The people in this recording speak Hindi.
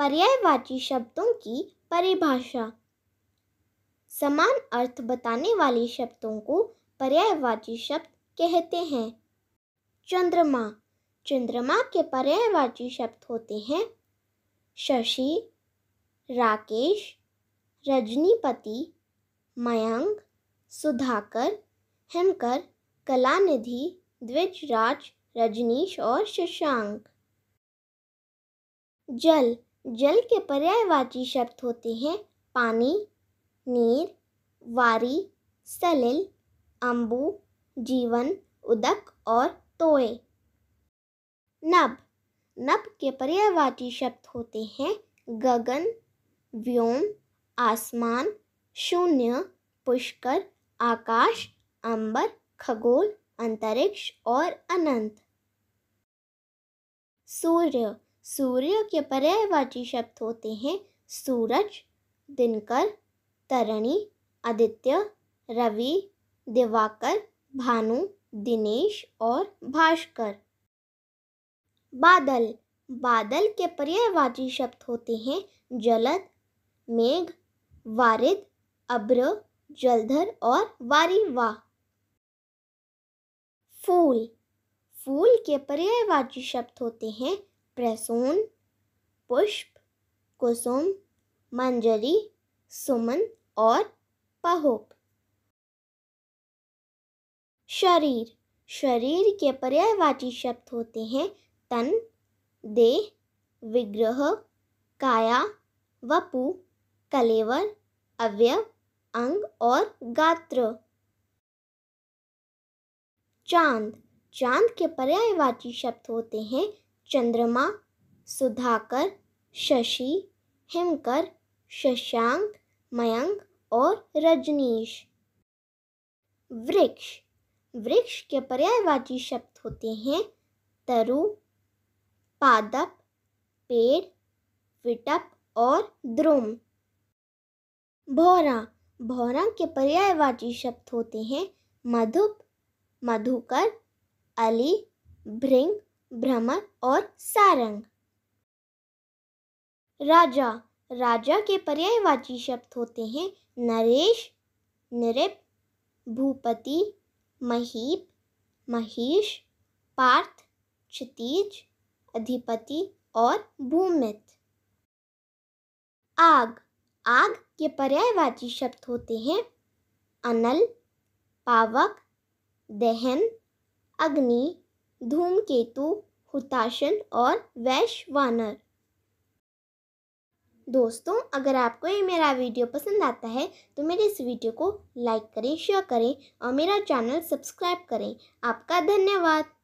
पर्यायवाची शब्दों की परिभाषा समान अर्थ बताने वाले शब्दों को पर्यायवाची शब्द कहते हैं चंद्रमा चंद्रमा के पर्यायवाची शब्द होते हैं शशि राकेश रजनीपति मयंक सुधाकर हिमकर कलानिधि द्विजराज रजनीश और शशांक जल जल के पर्यायवाची शब्द होते हैं पानी नीर वारी सलिल अंबू जीवन उदक और तोए नभ नब के पर्यायवाची शब्द होते हैं गगन व्योम आसमान शून्य पुष्कर आकाश अंबर खगोल अंतरिक्ष और अनंत सूर्य सूर्य के पर्यायवाची शब्द होते हैं सूरज दिनकर तरणी आदित्य रवि दिवाकर भानु दिनेश और भास्कर बादल बादल के पर्यायवाची शब्द होते हैं जलद मेघ वारिद अब्र जलधर और वारिवा फूल फूल के पर्यायवाची शब्द होते हैं प्रसून पुष्प कुसुम मंजरी सुमन और पहुप शरीर शरीर के पर्यायवाची शब्द होते हैं तन देह विग्रह काया वपु कलेवर अवयव अंग और गात्र चांद चांद के पर्यायवाची शब्द होते हैं चंद्रमा सुधाकर शशि हिमकर शशांक मयंक और रजनीश वृक्ष वृक्ष के पर्यायवाची शब्द होते हैं तरु पादप पेड़ विटप और द्रुम भौरा भौरा के पर्यायवाची शब्द होते हैं मधुप मधुकर अली भृंग भ्रमर और सारंग राजा राजा के पर्यायवाची शब्द होते हैं नरेश नृप भूपति महीप महेश पार्थ क्षितिज अधिपति और भूमित आग आग के पर्यायवाची शब्द होते हैं अनल पावक दहन अग्नि धूमकेतु हुताशन और वानर दोस्तों अगर आपको ये मेरा वीडियो पसंद आता है तो मेरे इस वीडियो को लाइक करें शेयर करें और मेरा चैनल सब्सक्राइब करें आपका धन्यवाद